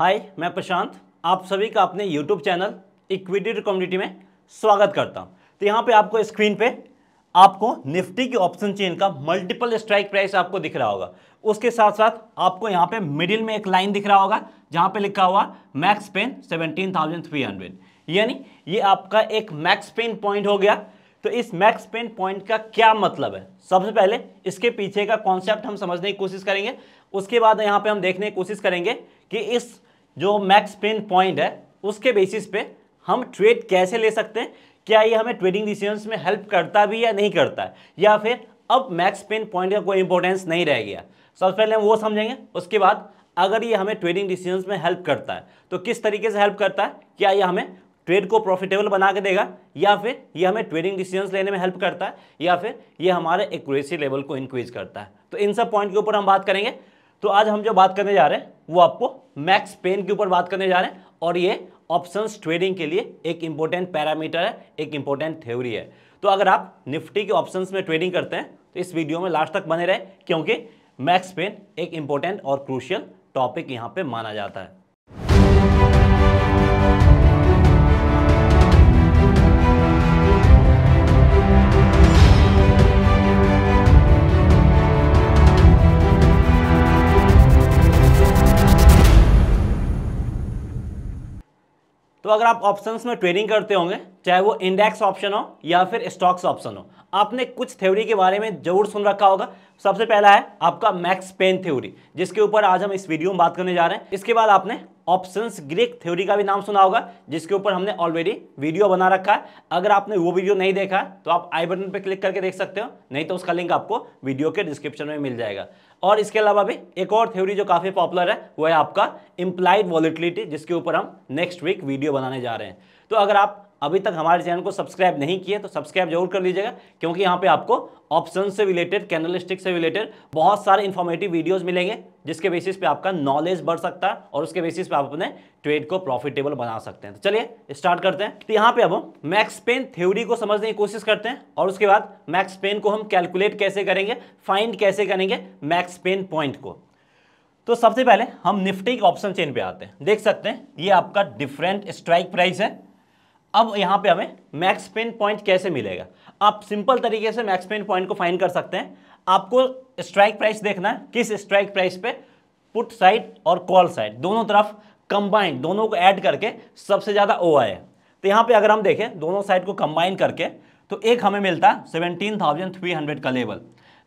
हाय मैं प्रशांत आप सभी का अपने यूट्यूब चैनल इक्विटी कम्युनिटी में स्वागत करता हूं तो यहाँ पे आपको स्क्रीन पे आपको निफ्टी की ऑप्शन चेन का मल्टीपल स्ट्राइक प्राइस आपको दिख रहा होगा उसके साथ साथ आपको यहाँ पे मिडिल में एक लाइन दिख रहा होगा जहाँ पे लिखा हुआ मैक्स पेन हंड्रेड यानी ये आपका एक मैक्स पेन पॉइंट हो गया तो इस मैक्स पेन पॉइंट का क्या मतलब है सबसे पहले इसके पीछे का कॉन्सेप्ट हम समझने की कोशिश करेंगे उसके बाद यहाँ पर हम देखने की कोशिश करेंगे कि इस जो मैक्स पेन पॉइंट है उसके बेसिस पे हम ट्रेड कैसे ले सकते हैं क्या ये हमें ट्रेडिंग डिसीजंस में हेल्प करता भी या नहीं करता है या फिर अब मैक्स पेन पॉइंट का कोई इंपॉर्टेंस नहीं रह गया सबसे पहले हम वो समझेंगे उसके बाद अगर ये हमें ट्रेडिंग डिसीजंस में हेल्प करता है तो किस तरीके से हेल्प करता है क्या ये हमें ट्रेड को प्रॉफिटेबल बना के देगा या फिर ये हमें ट्रेडिंग डिसीजंस लेने में हेल्प करता है या फिर ये हमारे एक्यूरेसी लेवल को इंक्रीज करता है तो इन सब पॉइंट के ऊपर हम बात करेंगे तो आज हम जो बात करने जा रहे हैं वो आपको मैक्स पेन के ऊपर बात करने जा रहे हैं और ये ऑप्शन ट्रेडिंग के लिए एक इंपॉर्टेंट पैरामीटर है एक इंपॉर्टेंट थ्योरी है तो अगर आप निफ्टी के ऑप्शन में ट्रेडिंग करते हैं तो इस वीडियो में लास्ट तक बने रहे क्योंकि मैक्स पेन एक इंपॉर्टेंट और क्रूशियल टॉपिक यहाँ पे माना जाता है तो अगर आप ऑप्शंस में ट्रेडिंग करते होंगे चाहे वो इंडेक्स ऑप्शन हो या फिर स्टॉक्स ऑप्शन हो आपने कुछ थ्योरी के बारे में जरूर सुन रखा होगा सबसे पहला है आपका मैक्स पेन थ्योरी जिसके ऊपर आज हम इस वीडियो में बात करने जा रहे हैं इसके बाद आपने ऑप्शंस ग्रीक थ्योरी का भी नाम सुना होगा जिसके ऊपर हमने ऑलरेडी वीडियो बना रखा है अगर आपने वो वीडियो नहीं देखा तो आप आई बटन पर क्लिक करके देख सकते हो नहीं तो उसका लिंक आपको वीडियो के डिस्क्रिप्शन में मिल जाएगा और इसके अलावा भी एक और थ्योरी जो काफ़ी पॉपुलर है वो है आपका इम्प्लाइड वॉलिटिलिटी जिसके ऊपर हम नेक्स्ट वीक वीडियो बनाने जा रहे हैं तो अगर आप अभी तक हमारे चैनल को सब्सक्राइब नहीं किए तो सब्सक्राइब जरूर कर लीजिएगा क्योंकि यहाँ पे आपको ऑप्शन से रिलेटेड कैनलिस्टिक से रिलेटेड बहुत सारे इन्फॉर्मेटिव वीडियोस मिलेंगे जिसके बेसिस पे आपका नॉलेज बढ़ सकता है और उसके बेसिस पे आप अपने ट्रेड को प्रॉफिटेबल बना सकते हैं तो चलिए स्टार्ट करते हैं तो यहाँ पे अब हम मैक्स पेन थ्योरी को समझने की कोशिश करते हैं और उसके बाद मैक्स पेन को हम कैलकुलेट कैसे करेंगे फाइंड कैसे करेंगे मैक्स पेन पॉइंट को तो सबसे पहले हम निफ्टी के ऑप्शन चेन पे आते हैं देख सकते हैं ये आपका डिफरेंट स्ट्राइक प्राइस है अब यहाँ पे हमें मैक्स पेन पॉइंट कैसे मिलेगा आप सिंपल तरीके से मैक्स पेन पॉइंट को फाइन कर सकते हैं आपको स्ट्राइक प्राइस देखना है किस स्ट्राइक प्राइस पे पुट साइड और कॉल साइड दोनों तरफ कंबाइंड दोनों को ऐड करके सबसे ज़्यादा ओ आए तो यहाँ पे अगर हम देखें दोनों साइड को कंबाइन करके तो एक हमें मिलता है सेवनटीन थाउजेंड थ्री हंड्रेड का लेवल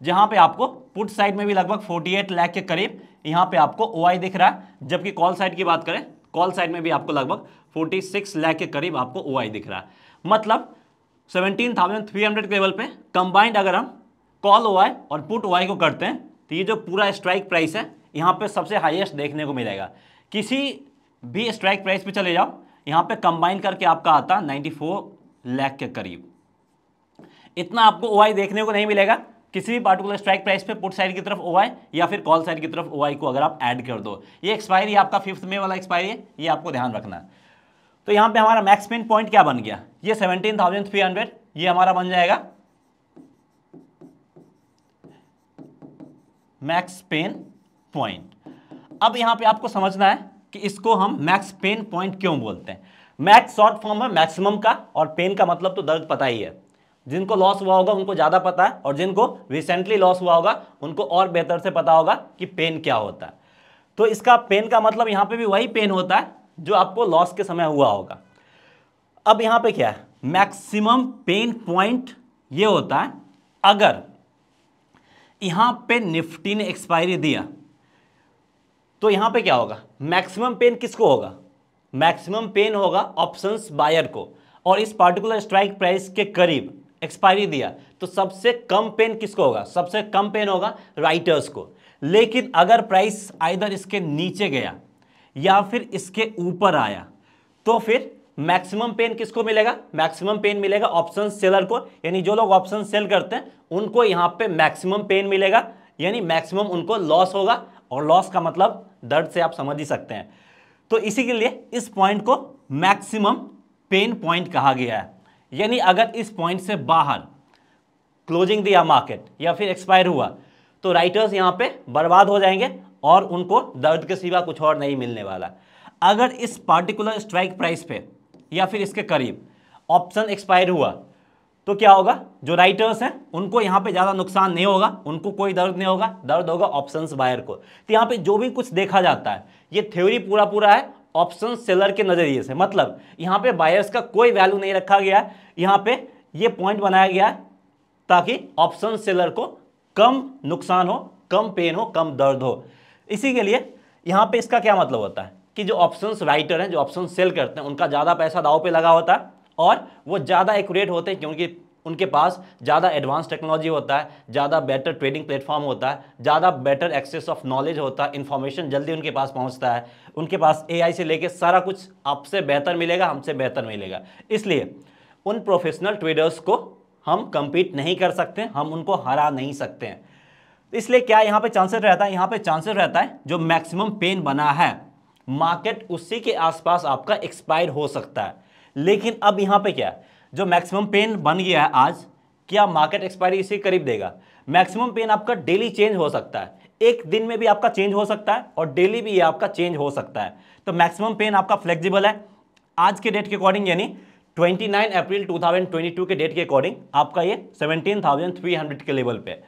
जहाँ पे आपको पुट साइड में भी लगभग फोर्टी एट लैख के करीब यहाँ पे आपको ओ दिख रहा है जबकि कॉल साइड की बात करें कॉल साइड में भी आपको लगभग फोर्टी सिक्स लाख के करीब आपको ओ दिख रहा है मतलब सेवनटीन थाउजेंड थ्री हंड्रेड के लेवल पे कंबाइंड अगर हम कॉल ओ और पुट ओ को करते हैं तो ये जो पूरा स्ट्राइक प्राइस है यहाँ पे सबसे हाईएस्ट देखने को मिलेगा किसी भी स्ट्राइक प्राइस पे चले जाओ यहाँ पे कंबाइन करके आपका आता है फोर लाख के करीब इतना आपको ओ देखने को नहीं मिलेगा किसी भी पार्टिकुलर स्ट्राइक प्राइस पे पुट साइड की तरफ ओ या फिर कॉल साइड की तरफ ओ को अगर आप ऐड कर दो ये एक्सपायरी आपका फिफ्थ में वाला एक्सपायरी है ये आपको ध्यान रखना है तो यहाँ पे हमारा मैक्स पेन पॉइंट क्या बन गया ये सेवनटीन थाउजेंड थ्री हंड्रेड ये हमारा बन जाएगा मैक्स पेन पॉइंट अब यहाँ पे आपको समझना है कि इसको हम मैक्स पेन पॉइंट क्यों बोलते हैं मैक्स शॉर्ट फॉर्म है मैक्सिमम का और पेन का मतलब तो दर्द पता ही है जिनको लॉस हुआ होगा उनको ज़्यादा पता है और जिनको रिसेंटली लॉस हुआ होगा उनको और बेहतर से पता होगा कि पेन क्या होता है तो इसका पेन का मतलब यहाँ पे भी वही पेन होता है जो आपको लॉस के समय हुआ होगा अब यहां पे क्या है मैक्सिमम पेन पॉइंट ये होता है अगर यहां पे निफ्टी ने एक्सपायरी दिया तो यहां पे क्या होगा मैक्सिमम पेन किसको होगा मैक्सिमम पेन होगा ऑप्शंस बायर को और इस पार्टिकुलर स्ट्राइक प्राइस के करीब एक्सपायरी दिया तो सबसे कम पेन किसको होगा सबसे कम पेन होगा राइटर्स को लेकिन अगर प्राइस आइधर इसके नीचे गया या फिर इसके ऊपर आया तो फिर मैक्सिमम पेन किसको मिलेगा मैक्सिमम पेन मिलेगा ऑप्शन सेलर को यानी जो लोग ऑप्शन सेल करते हैं उनको यहाँ पे मैक्सिमम पेन मिलेगा यानी मैक्सिमम उनको लॉस होगा और लॉस का मतलब दर्द से आप समझ ही सकते हैं तो इसी के लिए इस पॉइंट को मैक्सिमम पेन पॉइंट कहा गया है यानी अगर इस पॉइंट से बाहर क्लोजिंग दिया मार्केट या फिर एक्सपायर हुआ तो राइटर्स यहाँ पे बर्बाद हो जाएंगे और उनको दर्द के सिवा कुछ और नहीं मिलने वाला अगर इस पार्टिकुलर स्ट्राइक प्राइस पे या फिर इसके करीब ऑप्शन एक्सपायर हुआ तो क्या होगा जो राइटर्स हैं उनको यहाँ पे ज़्यादा नुकसान नहीं होगा उनको कोई दर्द नहीं होगा दर्द होगा ऑप्शंस बायर को तो यहाँ पे जो भी कुछ देखा जाता है ये थ्योरी पूरा पूरा है ऑप्शन सेलर के नज़रिए से मतलब यहाँ पे बायर्स का कोई वैल्यू नहीं रखा गया है यहाँ पे ये पॉइंट बनाया गया है ताकि ऑप्शन सेलर को कम नुकसान हो कम पेन हो कम दर्द हो इसी के लिए यहाँ पे इसका क्या मतलब होता है कि जो ऑप्शंस राइटर हैं जो ऑप्शन सेल करते हैं उनका ज़्यादा पैसा दाव पे लगा होता है और वो ज़्यादा एक्यूरेट होते हैं क्योंकि उनके पास ज़्यादा एडवांस टेक्नोलॉजी होता है ज़्यादा बेटर ट्रेडिंग प्लेटफॉर्म होता है ज़्यादा बेटर एक्सेस ऑफ नॉलेज होता है इन्फॉर्मेशन जल्दी उनके पास पहुँचता है उनके पास ए से लेके सारा कुछ आपसे बेहतर मिलेगा हमसे बेहतर मिलेगा इसलिए उन प्रोफेशनल ट्रेडर्स को हम कम्पीट नहीं कर सकते हम उनको हरा नहीं सकते हैं तो इसलिए क्या यहाँ पे चांसेस रहता है यहाँ पे चांसेस रहता है जो मैक्सिमम पेन बना है मार्केट उसी के आसपास आपका एक्सपायर हो सकता है लेकिन अब यहाँ पे क्या है जो मैक्सिमम पेन बन गया है आज क्या मार्केट एक्सपायरी इसी करीब देगा मैक्सिमम पेन आपका डेली चेंज हो सकता है एक दिन में भी आपका चेंज हो सकता है और डेली भी ये आपका चेंज हो सकता है तो मैक्सिमम पेन आपका फ्लेक्सिबल है आज के डेट के अकॉर्डिंग यानी 29 अप्रैल 2022 के डेट के अकॉर्डिंग आपका ये 17,300 के लेवल पे है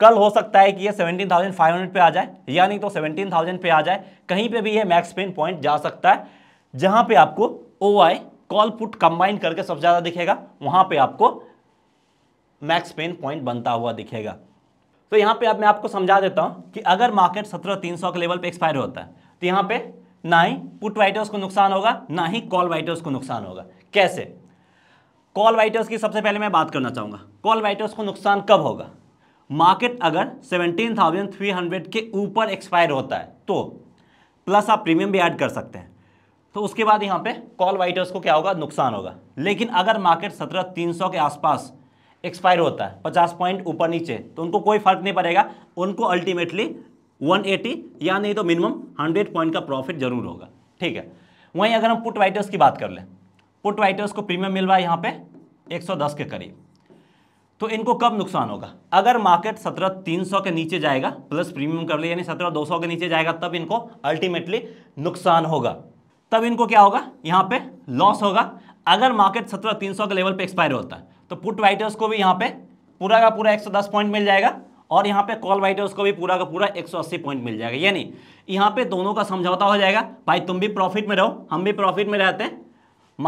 कल हो सकता है कि ये 17,500 पे आ जाए या नहीं तो 17,000 पे आ जाए कहीं पे भी ये मैक्स पेन पॉइंट जा सकता है जहां पे आपको O I call put combine करके सबसे ज़्यादा दिखेगा वहां पे आपको मैक्स पेन पॉइंट बनता हुआ दिखेगा तो यहाँ पे अब मैं आपको समझा देता हूँ कि अगर मार्केट सत्रह तीन सौ के लेवल पर एक्सपायर होता है तो यहाँ पे ना ही पुट वाइटर्स को नुकसान होगा ना ही कॉल वाइटर्स को नुकसान होगा कैसे कॉल वाइटर्स की सबसे पहले मैं बात करना चाहूंगा कॉल वाइटर्स को नुकसान कब होगा मार्केट अगर 17,300 के ऊपर एक्सपायर होता है तो प्लस आप प्रीमियम भी ऐड कर सकते हैं तो उसके बाद यहाँ पे कॉल वाइटर्स को क्या होगा नुकसान होगा लेकिन अगर मार्केट 17,300 के आसपास एक्सपायर होता है 50 पॉइंट ऊपर नीचे तो उनको कोई फर्क नहीं पड़ेगा उनको अल्टीमेटली 180 या नहीं तो मिनिमम 100 पॉइंट का प्रॉफिट जरूर होगा ठीक है वहीं अगर हम पुट वाइटर्स की बात कर लें पुट वाइटर्स को प्रीमियम मिल रहा है यहाँ सौ दस के करीब तो इनको कब नुकसान होगा अगर मार्केट सत्रह तीन सौ के नीचे जाएगा प्लस प्रीमियम कर लिया यानी सत्रह दो सौ के नीचे जाएगा तब इनको अल्टीमेटली नुकसान होगा तब इनको क्या होगा यहाँ पे लॉस होगा अगर मार्केट सत्रह तीन सौ के लेवल पे एक्सपायर होता है तो पुट वाइटर्स को भी यहाँ पे पूरा का पूरा 110 पॉइंट मिल जाएगा और यहाँ पे कॉल वाइटर्स को भी पूरा का पूरा 180 पॉइंट मिल जाएगा यानी यहाँ पे दोनों का समझौता हो जाएगा भाई तुम भी प्रॉफिट में रहो हम भी प्रॉफिट में रहते हैं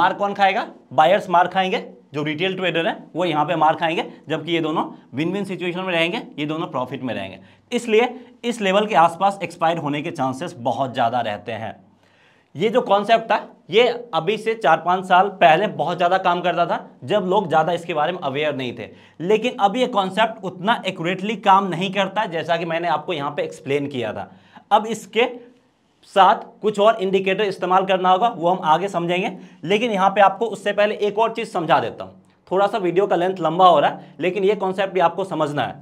मार कौन खाएगा बायर्स मार खाएंगे जो रिटेल ट्रेडर है वो यहाँ पे मार खाएंगे जबकि ये दोनों विन विन सिचुएशन में रहेंगे ये दोनों प्रॉफिट में रहेंगे इसलिए इस लेवल के आसपास एक्सपायर होने के चांसेस बहुत ज़्यादा रहते हैं ये जो कॉन्सेप्ट था ये अभी से चार पाँच साल पहले बहुत ज़्यादा काम करता था जब लोग ज़्यादा इसके बारे में अवेयर नहीं थे लेकिन अब ये कॉन्सेप्ट उतना एक्यूरेटली काम नहीं करता जैसा कि मैंने आपको यहाँ पर एक्सप्लेन किया था अब इसके साथ कुछ और इंडिकेटर इस्तेमाल करना होगा वो हम आगे समझेंगे लेकिन यहाँ पे आपको उससे पहले एक और चीज़ समझा देता हूँ थोड़ा सा वीडियो का लेंथ लंबा हो रहा है लेकिन ये कॉन्सेप्ट भी आपको समझना है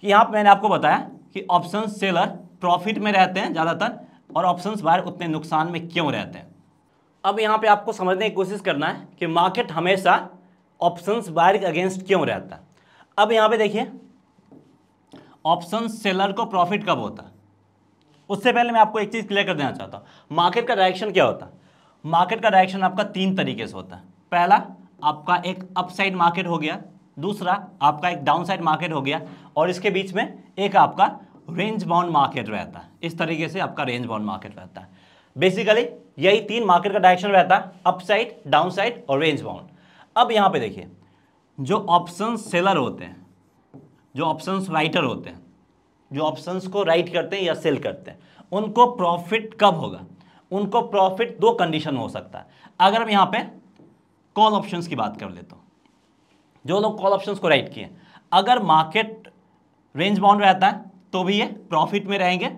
कि यहाँ पर मैंने आपको बताया कि ऑप्शन सेलर प्रॉफिट में रहते हैं ज़्यादातर और ऑप्शन बाहर उतने नुकसान में क्यों रहते हैं अब यहाँ पर आपको समझने की कोशिश करना है कि मार्केट हमेशा ऑप्शन बाहर अगेंस्ट क्यों रहता है अब यहाँ पर देखिए ऑप्शन सेलर को प्रॉफिट कब होता है उससे पहले मैं आपको एक चीज़ क्लियर कर देना चाहता हूँ मार्केट का डायरेक्शन क्या होता है मार्केट का डायरेक्शन आपका तीन तरीके से होता है पहला आपका एक अपसाइड मार्केट हो गया दूसरा आपका एक डाउनसाइड मार्केट हो गया और इसके बीच में एक आपका रेंज बाउंड मार्केट रहता है इस तरीके से आपका रेंज बाउंड मार्केट रहता है बेसिकली यही तीन मार्केट का डायरेक्शन रहता है अपसाइड डाउनसाइड और रेंज बाउंड अब यहाँ पे देखिए जो ऑप्शन सेलर होते हैं जो ऑप्शन राइटर होते हैं जो ऑप्शंस को राइट करते हैं या सेल करते हैं उनको प्रॉफिट कब होगा उनको प्रॉफिट दो कंडीशन हो सकता है अगर हम यहाँ पे कॉल ऑप्शंस की बात कर ले तो जो लोग कॉल ऑप्शंस को राइट किए अगर मार्केट रेंज बाउंड रहता है तो भी ये प्रॉफिट में रहेंगे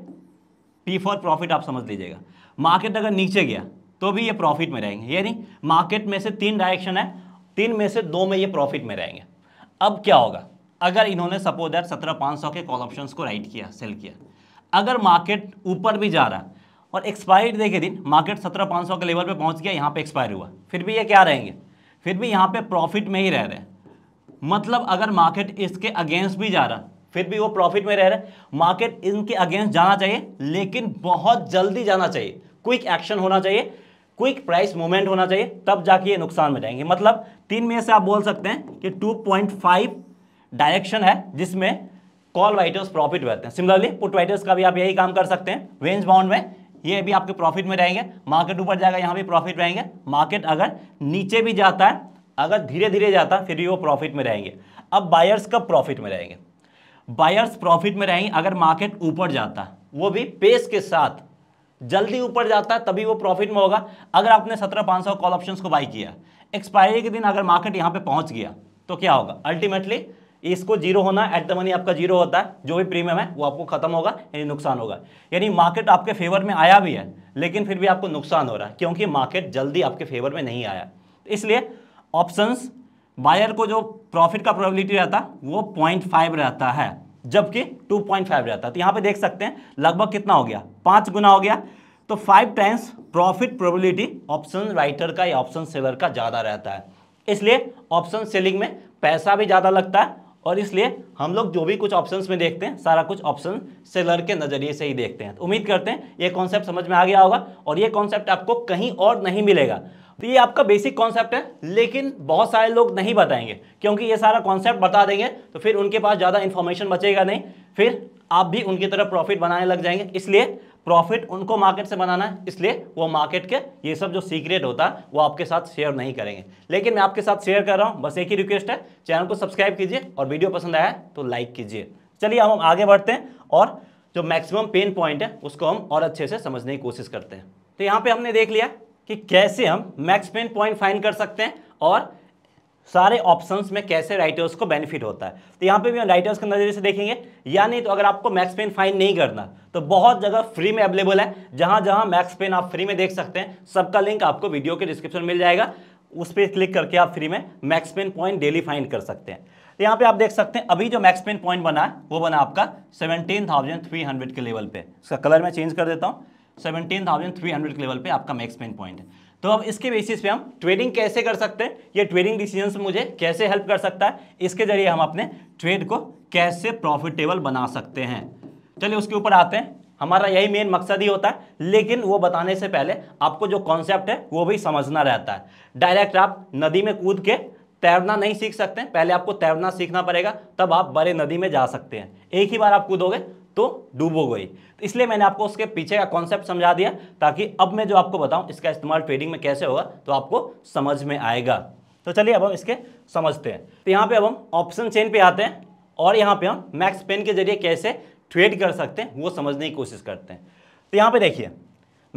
पी फॉर प्रॉफिट आप समझ लीजिएगा मार्केट अगर नीचे गया तो भी ये प्रॉफिट में रहेंगे यानी मार्केट में से तीन डायरेक्शन है तीन में से दो में ये प्रॉफिट में रहेंगे अब क्या होगा अगर इन्होंने सपोज दैट सत्रह पाँच सौ के कॉल ऑप्शन को राइट किया सेल किया अगर मार्केट ऊपर भी जा रहा और एक्सपायरी डे के दिन मार्केट सत्रह पाँच सौ के लेवल पे पहुंच गया यहाँ पे एक्सपायर हुआ फिर भी ये क्या रहेंगे फिर भी यहाँ पे प्रॉफिट में ही रह रहे हैं मतलब अगर मार्केट इसके अगेंस्ट भी जा रहा फिर भी वो प्रॉफिट में रह रहे मार्केट इनके अगेंस्ट जाना चाहिए लेकिन बहुत जल्दी जाना चाहिए क्विक एक्शन होना चाहिए क्विक प्राइस मूवमेंट होना चाहिए तब जाके ये नुकसान में जाएंगे मतलब तीन में से आप बोल सकते हैं कि 2.5 डायरेक्शन है जिसमें कॉल वाइटर्स प्रॉफिट रहते हैं सिमिलरली पुट वाइटर्स का भी आप यही काम कर सकते हैं वेंज बाउंड में ये भी आपके प्रॉफिट में रहेंगे मार्केट ऊपर जाएगा यहाँ भी प्रॉफिट रहेंगे मार्केट अगर नीचे भी जाता है अगर धीरे धीरे जाता है फिर भी वो प्रॉफिट में रहेंगे अब बायर्स कब प्रॉफिट में रहेंगे बायर्स प्रॉफिट में रहेंगे अगर मार्केट ऊपर जाता है वो भी पेस के साथ जल्दी ऊपर जाता है तभी वो प्रॉफिट में होगा अगर आपने सत्रह पाँच सौ कॉल ऑप्शन को बाई किया एक्सपायरी के दिन अगर मार्केट यहाँ पे पहुँच गया तो क्या होगा अल्टीमेटली इसको जीरो होना एट द मनी आपका जीरो होता है जो भी प्रीमियम है वो आपको खत्म होगा यानी नुकसान होगा यानी मार्केट आपके फेवर में आया भी है लेकिन फिर भी आपको नुकसान हो रहा है क्योंकि मार्केट जल्दी आपके फेवर में नहीं आया तो इसलिए ऑप्शंस बायर को जो प्रॉफिट का प्रोबेबिलिटी रहता वो पॉइंट फाइव रहता है जबकि टू पॉइंट फाइव रहता है तो यहाँ पे देख सकते हैं लगभग कितना हो गया पाँच गुना हो गया तो five times profit probability option writer का या ऑप्शन सेलर का ज़्यादा रहता है इसलिए ऑप्शन सेलिंग में पैसा भी ज़्यादा लगता है और इसलिए हम लोग जो भी कुछ ऑप्शंस में देखते हैं सारा कुछ ऑप्शन सेलर के नज़रिए से ही देखते हैं तो उम्मीद करते हैं ये कॉन्सेप्ट समझ में आ गया होगा और ये कॉन्सेप्ट आपको कहीं और नहीं मिलेगा तो ये आपका बेसिक कॉन्सेप्ट है लेकिन बहुत सारे लोग नहीं बताएंगे क्योंकि ये सारा कॉन्सेप्ट बता देंगे तो फिर उनके पास ज़्यादा इन्फॉर्मेशन बचेगा नहीं फिर आप भी उनकी तरफ प्रॉफिट बनाने लग जाएंगे इसलिए प्रॉफिट उनको मार्केट से बनाना है इसलिए वो मार्केट के ये सब जो सीक्रेट होता है वो आपके साथ शेयर नहीं करेंगे लेकिन मैं आपके साथ शेयर कर रहा हूँ बस एक ही रिक्वेस्ट है चैनल को सब्सक्राइब कीजिए और वीडियो पसंद आया तो लाइक कीजिए चलिए हम आगे बढ़ते हैं और जो मैक्सिमम पेन पॉइंट है उसको हम और अच्छे से समझने की कोशिश करते हैं तो यहाँ पर हमने देख लिया कि कैसे हम मैक्स पेन पॉइंट फाइन कर सकते हैं और सारे ऑप्शंस में कैसे राइटर्स को बेनिफिट होता है तो यहाँ पे भी हम राइटर्स के नज़रिए से देखेंगे या नहीं तो अगर आपको मैक्स पेन फाइन नहीं करना तो बहुत जगह फ्री में अवेलेबल है जहाँ जहाँ मैक्स पेन आप फ्री में देख सकते हैं सबका लिंक आपको वीडियो के डिस्क्रिप्शन मिल जाएगा उस पर क्लिक करके आप फ्री में max pain point daily find कर सकते हैं तो यहाँ पे आप देख सकते हैं अभी जो मैक्स पेन पॉइंट बना है वो बना आपका हंड्रेड के लेवल पे इसका कलर मैं चेंज कर देता हूँ हंड्रेड के लेवल पे आपका मैक्स पेन पॉइंट है तो अब इसके बेसिस पे हम ट्रेडिंग कैसे कर सकते हैं ये ट्रेडिंग डिसीजन मुझे कैसे हेल्प कर सकता है इसके जरिए हम अपने ट्रेड को कैसे प्रॉफिटेबल बना सकते हैं चलिए उसके ऊपर आते हैं हमारा यही मेन मकसद ही होता है लेकिन वो बताने से पहले आपको जो कॉन्सेप्ट है वो भी समझना रहता है डायरेक्ट आप नदी में कूद के तैरना नहीं सीख सकते पहले आपको तैरना सीखना पड़ेगा तब आप बड़े नदी में जा सकते हैं एक ही बार आप कूदोगे तो डूबोगे तो इसलिए मैंने आपको उसके पीछे का कॉन्सेप्ट समझा दिया ताकि अब मैं जो आपको बताऊं इसका इस्तेमाल ट्रेडिंग में कैसे होगा तो आपको समझ में आएगा तो चलिए अब हम इसके समझते हैं तो यहाँ पे अब हम ऑप्शन चेन पे आते हैं और यहाँ पे हम मैक्स पेन के जरिए कैसे ट्रेड कर सकते हैं वो समझने की कोशिश करते हैं तो यहाँ पे देखिए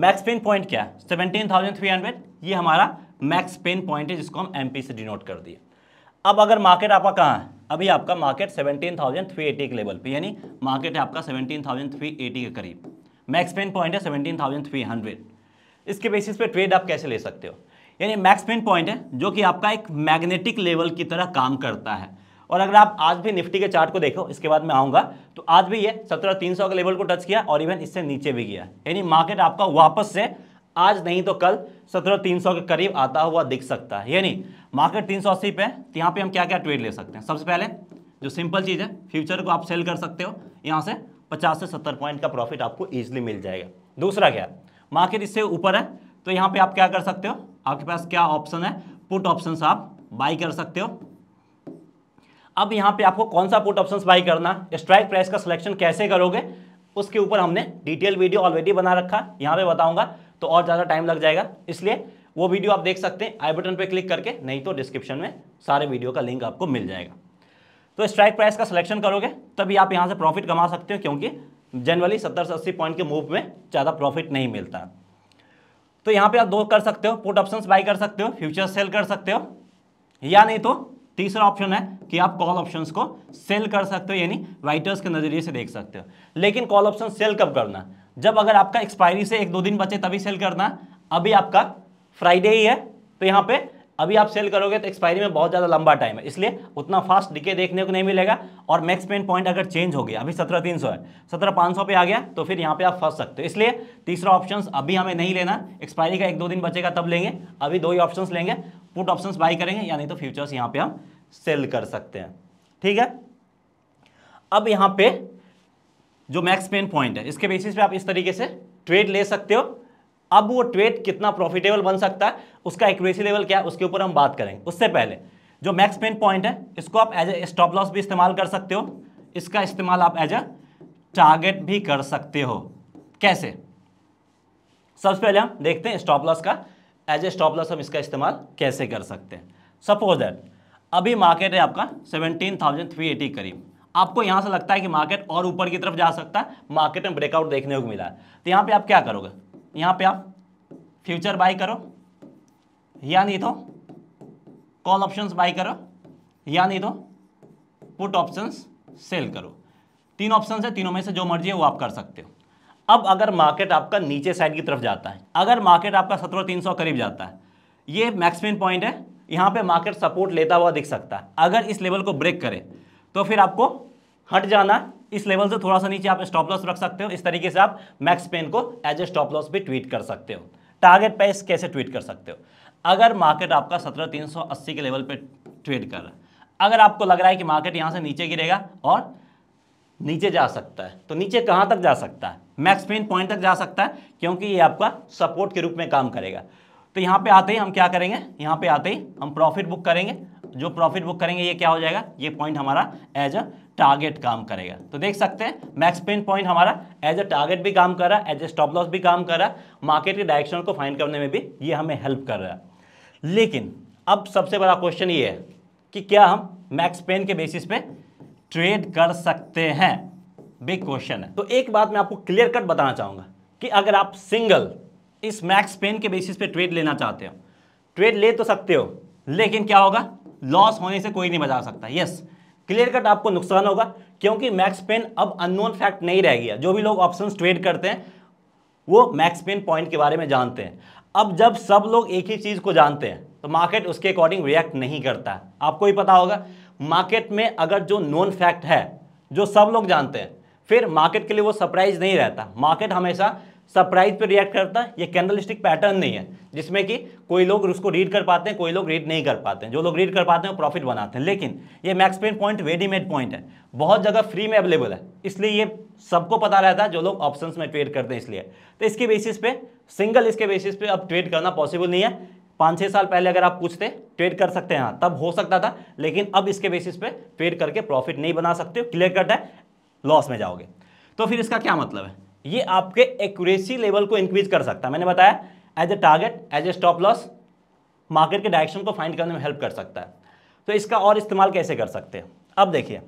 मैक्स पेन पॉइंट क्या है सेवनटीन थाउजेंड थ्री हंड्रेड ये हमारा मैक्स पेन पॉइंट है जिसको हम एम से डिनोट कर दिए अब अगर मार्केट आपका कहाँ है अभी आपका मार्केट 17,380 के लेवल पे यानी मार्केट है आपका 17,380 के करीब मैक्स पेन पॉइंट है 17,300 इसके बेसिस पे ट्रेड आप कैसे ले सकते हो यानी मैक्स पेन पॉइंट है जो कि आपका एक मैग्नेटिक लेवल की तरह काम करता है और अगर आप आज भी निफ्टी के चार्ट को देखो इसके बाद मैं आऊँगा तो आज भी ये सत्रह तीन सौ के लेवल को टच किया और इवन इससे नीचे भी गया यानी मार्केट आपका वापस से आज नहीं तो कल सत्रह तीन सौ के करीब आता हुआ दिख सकता है यानी मार्केट तीन सौ अस्सी पे है तो यहाँ पे हम क्या क्या ट्रेड ले सकते हैं सबसे पहले जो सिंपल चीज़ है फ्यूचर को आप सेल कर सकते हो यहाँ से पचास से सत्तर पॉइंट का प्रॉफिट आपको ईजिली मिल जाएगा दूसरा क्या मार्केट इससे ऊपर है तो यहाँ पे आप क्या कर सकते हो आपके पास क्या ऑप्शन है पुट ऑप्शन आप बाई कर सकते हो अब यहाँ पे आपको कौन सा पुट ऑप्शन बाई करना स्ट्राइक प्राइस का सिलेक्शन कैसे करोगे उसके ऊपर हमने डिटेल वीडियो ऑलरेडी बना रखा यहाँ पे बताऊंगा तो और ज़्यादा टाइम लग जाएगा इसलिए वो वीडियो आप देख सकते हैं आई बटन पर क्लिक करके नहीं तो डिस्क्रिप्शन में सारे वीडियो का लिंक आपको मिल जाएगा तो स्ट्राइक प्राइस का सिलेक्शन करोगे तभी आप यहाँ से प्रॉफिट कमा सकते हो क्योंकि जनरली सत्तर से अस्सी पॉइंट के मूव में ज़्यादा प्रॉफिट नहीं मिलता तो यहाँ पे आप दो कर सकते हो पुट ऑप्शंस बाई कर सकते हो फ्यूचर सेल कर सकते हो या नहीं तो तीसरा ऑप्शन है कि आप कॉल ऑप्शंस को सेल कर सकते हो यानी राइटर्स के नज़रिए से देख सकते हो लेकिन कॉल ऑप्शन सेल कब करना जब अगर आपका एक्सपायरी से एक दो दिन बचे तभी सेल करना अभी आपका फ्राइडे ही है तो यहाँ पे अभी आप सेल करोगे तो एक्सपायरी में बहुत ज़्यादा लंबा टाइम है इसलिए उतना फास्ट डिके देखने को नहीं मिलेगा और मैक्स पेन पॉइंट अगर चेंज हो गया अभी सत्रह तीन सौ है सत्रह पाँच सौ आ गया तो फिर यहाँ पे आप फंस सकते हो इसलिए तीसरा ऑप्शन अभी हमें नहीं लेना एक्सपायरी का एक दो दिन बचेगा तब लेंगे अभी दो ही ऑप्शन लेंगे पुट ऑप्शन बाई करेंगे या नहीं तो फ्यूचर्स यहाँ पर हम सेल कर सकते हैं ठीक है अब यहाँ पे जो मैक्स पेन पॉइंट है इसके बेसिस पे आप इस तरीके से ट्रेड ले सकते हो अब वो ट्रेड कितना प्रॉफिटेबल बन सकता है उसका एक्यूरेसी लेवल क्या है उसके ऊपर हम बात करेंगे उससे पहले जो मैक्स पेन पॉइंट है इसको आप एज ए स्टॉप लॉस भी इस्तेमाल कर सकते हो इसका इस्तेमाल आप एज ए टारगेट भी कर सकते हो कैसे सबसे पहले हम देखते हैं स्टॉप लॉस का एज ए स्टॉप लॉस हम इसका इस्तेमाल कैसे कर सकते हैं सपोज दैट अभी मार्केट है आपका 17,380 करीब आपको यहाँ से लगता है कि मार्केट और ऊपर की तरफ जा सकता है मार्केट में ब्रेकआउट देखने को मिला है तो यहाँ पे आप क्या करोगे यहाँ पे आप फ्यूचर बाई करो या नहीं तो कॉल ऑप्शंस बाई करो या नहीं तो पुट ऑप्शंस सेल करो तीन ऑप्शन है तीनों में से जो मर्जी है वो आप कर सकते हो अब अगर मार्केट आपका नीचे साइड की तरफ जाता है अगर मार्केट आपका सत्रह तीन सौ करीब जाता है ये मैक्सिमम पॉइंट है यहाँ पे मार्केट सपोर्ट लेता हुआ दिख सकता है अगर इस लेवल को ब्रेक करे तो फिर आपको हट जाना इस लेवल से थोड़ा सा नीचे आप स्टॉप लॉस रख सकते हो इस तरीके से आप मैक्स पेन को एज ए स्टॉप लॉस भी ट्वीट कर सकते हो टारगेट प्राइस कैसे ट्वीट कर सकते हो अगर मार्केट आपका सत्रह तीन सौ अस्सी के लेवल पे ट्वीट कर रहा है अगर आपको लग रहा है कि मार्केट यहाँ से नीचे गिरेगा और नीचे जा सकता है तो नीचे कहाँ तक जा सकता है मैक्स पेन पॉइंट तक जा सकता है क्योंकि ये आपका सपोर्ट के रूप में काम करेगा तो यहाँ पर आते ही हम क्या करेंगे यहाँ पर आते ही हम प्रॉफिट बुक करेंगे जो प्रॉफिट बुक करेंगे ये क्या हो जाएगा ये पॉइंट हमारा एज अ टारगेट काम करेगा तो देख सकते हैं मैक्स पेन पॉइंट हमारा एज अ टारगेट भी काम कर रहा है एज ए स्टॉप लॉस भी काम कर रहा है मार्केट के डायरेक्शन को फाइंड करने में भी ये हमें हेल्प कर रहा है लेकिन अब सबसे बड़ा क्वेश्चन ये है कि क्या हम मैक्स पेन के बेसिस पे ट्रेड कर सकते हैं बिग क्वेश्चन है तो एक बात मैं आपको क्लियर कट बताना चाहूँगा कि अगर आप सिंगल इस मैक्स पेन के बेसिस पे ट्रेड लेना चाहते हो ट्रेड ले तो सकते हो लेकिन क्या होगा लॉस होने से कोई नहीं बचा सकता यस क्लियर कट आपको नुकसान होगा क्योंकि मैक्स पेन अब अननोन फैक्ट नहीं रह गया जो भी लोग ऑप्शन ट्रेड करते हैं वो मैक्स पेन पॉइंट के बारे में जानते हैं अब जब सब लोग एक ही चीज़ को जानते हैं तो मार्केट उसके अकॉर्डिंग रिएक्ट नहीं करता आपको ही पता होगा मार्केट में अगर जो नॉन फैक्ट है जो सब लोग जानते हैं फिर मार्केट के लिए वो सरप्राइज नहीं रहता मार्केट हमेशा सरप्राइज पे रिएक्ट करता है ये कैंडल स्टिक पैटर्न नहीं है जिसमें कि कोई लोग उसको रीड कर पाते हैं कोई लोग रीड नहीं कर पाते हैं जो लोग रीड कर पाते हैं वो प्रॉफिट बनाते हैं लेकिन ये मैक्सपेन पॉइंट रेडीमेड पॉइंट है बहुत जगह फ्री में अवेलेबल है इसलिए ये सबको पता रहता है जो लोग ऑप्शन में ट्रेड करते हैं इसलिए तो इसके बेसिस पे सिंगल इसके बेसिस पे अब ट्रेड करना पॉसिबल नहीं है पाँच छः साल पहले अगर आप पूछते ट्रेड कर सकते हैं हाँ तब हो सकता था लेकिन अब इसके बेसिस पे ट्रेड करके प्रॉफिट नहीं बना सकते क्लियर कट है लॉस में जाओगे तो फिर इसका क्या मतलब है ये आपके एक्यूरेसी लेवल को इंक्रीज कर सकता है मैंने बताया as a target as a stop loss market के डायरेक्शन को फाइंड करने में हेल्प कर सकता है तो इसका और इस्तेमाल कैसे कर सकते हैं अब देखिए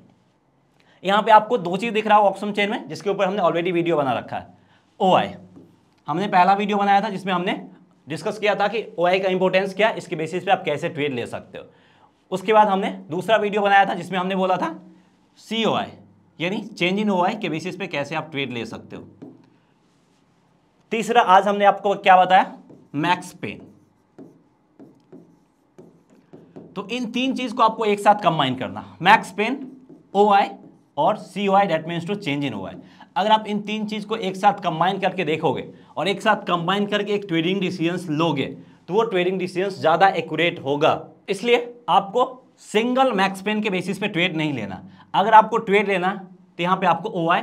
यहाँ पे आपको दो चीज़ दिख रहा हो ऑक्सम चेन में जिसके ऊपर हमने ऑलरेडी वीडियो बना रखा है ओ हमने पहला वीडियो बनाया था जिसमें हमने डिस्कस किया था कि ओ का इंपॉर्टेंस क्या है इसके बेसिस पे आप कैसे ट्रेड ले सकते हो उसके बाद हमने दूसरा वीडियो बनाया था जिसमें हमने बोला था सी यानी चेंज इन ओ के बेसिस पे कैसे आप ट्रेड ले सकते हो तीसरा आज हमने आपको क्या बताया मैक्स पेन तो इन तीन चीज को आपको एक साथ कंबाइन करना मैक्स पेन ओ आई और C O I that mean to change in O I अगर आप इन तीन चीज को एक साथ कंबाइन करके देखोगे और एक साथ कंबाइन करके एक ट्रेडिंग डिसीजंस लोगे तो वो ट्रेडिंग डिसीजंस ज़्यादा एक्यूरेट होगा इसलिए आपको सिंगल मैक्स पेन के बेसिस पे ट्रेड नहीं लेना अगर आपको ट्रेड लेना तो यहां पे आपको ओ आई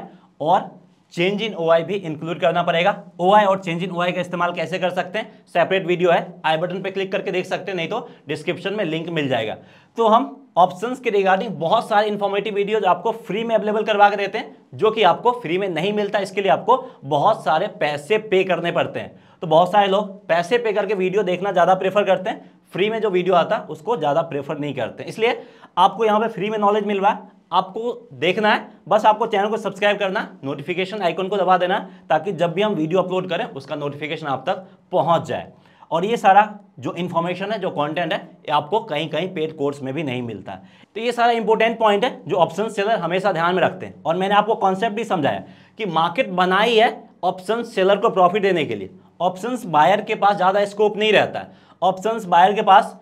और चेंज इन ओआई भी इंक्लूड करना पड़ेगा ओआई और चेंज इन ओआई का इस्तेमाल कैसे कर सकते हैं सेपरेट वीडियो है आई बटन पे क्लिक करके देख सकते हैं नहीं तो डिस्क्रिप्शन में लिंक मिल जाएगा तो हम ऑप्शंस के रिगार्डिंग बहुत सारे इन्फॉर्मेटिव वीडियोज आपको फ्री में अवेलेबल करवा के देते हैं जो कि आपको फ्री में नहीं मिलता इसके लिए आपको बहुत सारे पैसे पे करने पड़ते हैं तो बहुत सारे लोग पैसे पे करके वीडियो देखना ज़्यादा प्रेफर करते हैं फ्री में जो वीडियो आता है उसको ज़्यादा प्रेफर नहीं करते इसलिए आपको यहाँ पे फ्री में नॉलेज मिल रहा है आपको देखना है बस आपको चैनल को सब्सक्राइब करना नोटिफिकेशन आइकन को दबा देना ताकि जब भी हम वीडियो अपलोड करें उसका नोटिफिकेशन आप तक पहुंच जाए और ये सारा जो इन्फॉर्मेशन है जो कंटेंट है ये आपको कहीं कहीं पेड कोर्स में भी नहीं मिलता तो ये सारा इंपॉर्टेंट पॉइंट है जो ऑप्शन सेलर हमेशा ध्यान में रखते हैं और मैंने आपको कॉन्सेप्ट भी समझाया कि मार्केट बनाई है ऑप्शन सेलर को प्रॉफिट देने के लिए ऑप्शन बायर के पास ज़्यादा स्कोप नहीं रहता है ऑप्शंस बायर के पास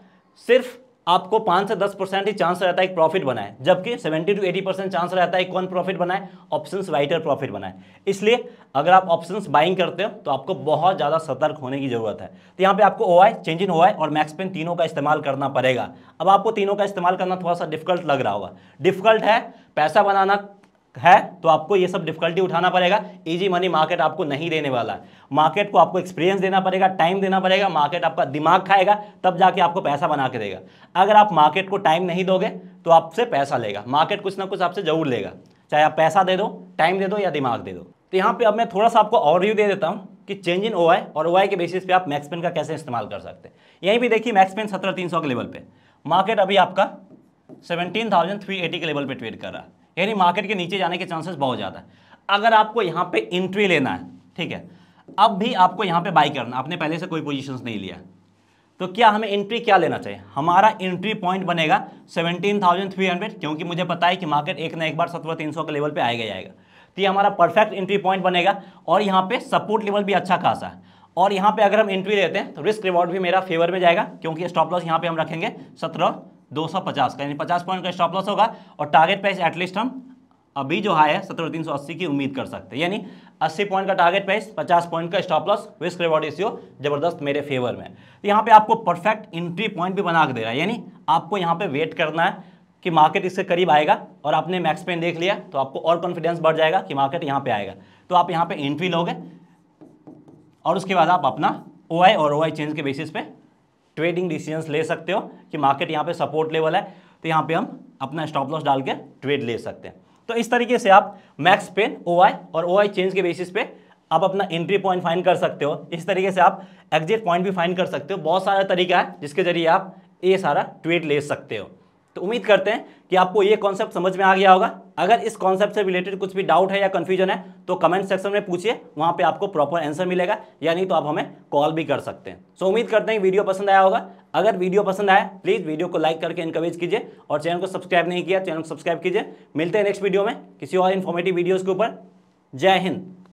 सिर्फ आपको पाँच से दस परसेंट ही चांस रहता है एक प्रॉफिट बनाए जबकि seventy two eighty percent chance रहता है कौन प्रॉफिट बनाए ऑप्शन राइटर प्रॉफिट बनाए इसलिए अगर आप ऑप्शंस बाइंग करते हो तो आपको बहुत ज़्यादा सतर्क होने की ज़रूरत है तो यहाँ पे आपको O I change in O I और मैक्स पेन तीनों का इस्तेमाल करना पड़ेगा अब आपको तीनों का इस्तेमाल करना थोड़ा सा डिफिकल्ट लग रहा होगा डिफिकल्ट है पैसा बनाना है तो आपको ये सब डिफिकल्टी उठाना पड़ेगा इजी मनी मार्केट आपको नहीं देने वाला है मार्केट को आपको एक्सपीरियंस देना पड़ेगा टाइम देना पड़ेगा मार्केट आपका दिमाग खाएगा तब जाके आपको पैसा बना के देगा अगर आप मार्केट को टाइम नहीं दोगे तो आपसे पैसा लेगा मार्केट कुछ ना कुछ आपसे ज़रूर लेगा चाहे आप पैसा दे दो टाइम दे दो या दिमाग दे दो तो यहाँ पर अब मैं थोड़ा सा आपको और व्यू दे देता हूँ कि चेंज इन ओ और ओ के बेसिस पे आप मैक्सपेन का कैसे इस्तेमाल कर सकते हैं यहीं भी देखिए मैक्सपेन सत्रह तीन के लेवल पर मार्केट अभी आपका सेवनटीन थाउजेंड थ्री एटी के लेवल पर ट्रेड कर रहा है यानी मार्केट के नीचे जाने के चांसेस बहुत ज़्यादा है अगर आपको यहाँ पे इंट्री लेना है ठीक है अब भी आपको यहाँ पे बाई करना आपने पहले से कोई पोजीशंस नहीं लिया तो क्या हमें इंट्री क्या लेना चाहिए हमारा इंट्री पॉइंट बनेगा सेवनटीन क्योंकि मुझे पता है कि मार्केट एक ना एक बार सत्रह तीन के लेवल पे आएगा जाएगा तो ये हमारा परफेक्ट इंट्री पॉइंट बनेगा और यहाँ पे सपोर्ट लेवल भी अच्छा खासा है और यहाँ पे अगर हम एंट्री लेते हैं तो रिस्क रिवॉर्ड भी मेरा फेवर में जाएगा क्योंकि स्टॉप लॉस यहाँ पे हम रखेंगे सत्रह 250 का यानी 50 पॉइंट का स्टॉप लॉस होगा और टारगेट प्राइस एटलीस्ट हम अभी जो हाई है सत्रह तीन सौ अस्सी की उम्मीद कर सकते हैं यानी 80 पॉइंट का टारगेट प्राइस 50 पॉइंट का stop loss risk reward ratio जबरदस्त मेरे फेवर में तो यहाँ पे आपको परफेक्ट एंट्री पॉइंट भी बना के दे रहा है यानी आपको यहाँ पे वेट करना है कि मार्केट इसके करीब आएगा और आपने मैक्स पेन देख लिया तो आपको और कॉन्फिडेंस बढ़ जाएगा कि मार्केट यहाँ पर आएगा तो आप यहाँ पर एंट्री लोगे और उसके बाद आप अपना ओ और ओ चेंज के बेसिस पे ट्रेडिंग डिसीजंस ले सकते हो कि मार्केट यहाँ पे सपोर्ट लेवल है तो यहाँ पे हम अपना स्टॉप लॉस डाल के ट्रेड ले सकते हैं तो इस तरीके से आप मैक्स पेन ओ और ओ चेंज के बेसिस पे आप अपना एंट्री पॉइंट फाइन कर सकते हो इस तरीके से आप एग्जिट पॉइंट भी फाइन कर सकते हो बहुत सारा तरीका है जिसके जरिए आप ये सारा ट्रेड ले सकते हो तो उम्मीद करते हैं कि आपको ये कॉन्सेप्ट समझ में आ गया होगा अगर इस कॉन्सेप्ट से रिलेटेड कुछ भी डाउट है या कन्फ्यूजन है तो कमेंट सेक्शन में पूछिए वहाँ पे आपको प्रॉपर आंसर मिलेगा या नहीं तो आप हमें कॉल भी कर सकते हैं सो so, उम्मीद करते हैं वीडियो पसंद आया होगा अगर वीडियो पसंद आया प्लीज़ वीडियो को लाइक करके इनकरेज कीजिए और चैनल को सब्सक्राइब नहीं किया चैनल को सब्सक्राइब कीजिए मिलते हैं नेक्स्ट वीडियो में किसी और इन्फॉर्मेटिव वीडियोज़ के ऊपर जय हिंद